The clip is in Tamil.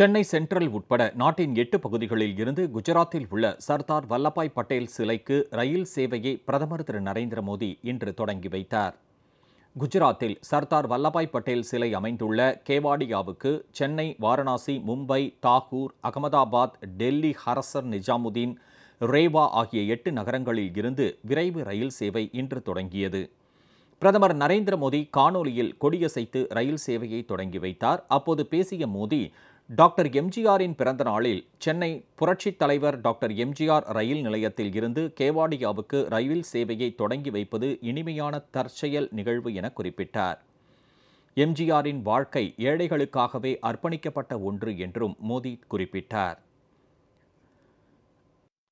சென்னை சென்ட்ரல் உட்பட நாட்டின் எட்டு பகுதிகளில் இருந்து குஜராத்தில் உள்ள சர்தார் வல்லபாய் பட்டேல் சிலைக்கு ரயில் சேவையை பிரதமர் திரு நரேந்திர மோடி இன்று தொடங்கி வைத்தார் குஜராத்தில் சர்தார் வல்லபாய் பட்டேல் சிலை அமைந்துள்ள கேவாடியாவுக்கு சென்னை வாரணாசி மும்பை தாகூர் அகமதாபாத் டெல்லி ஹரசர் நிஜாமுதீன் ரேவா ஆகிய எட்டு நகரங்களில் இருந்து விரைவு ரயில் சேவை இன்று தொடங்கியது பிரதமர் நரேந்திர மோடி காணொலியில் கொடியசைத்து ரயில் சேவையை தொடங்கி வைத்தார் அப்போது பேசிய மோடி டாக்டர் எம்ஜிஆரின் பிறந்த நாளில் சென்னை புரட்சித் தலைவர் டாக்டர் எம்ஜிஆர் ரயில் நிலையத்தில் இருந்து கேவாடியாவுக்கு ரயில் சேவையை தொடங்கி வைப்பது இனிமையான தற்செயல் நிகழ்வு என குறிப்பிட்டார் எம்ஜிஆரின் வாழ்க்கை ஏழைகளுக்காகவே அர்ப்பணிக்கப்பட்ட ஒன்று என்றும் மோடி குறிப்பிட்டார்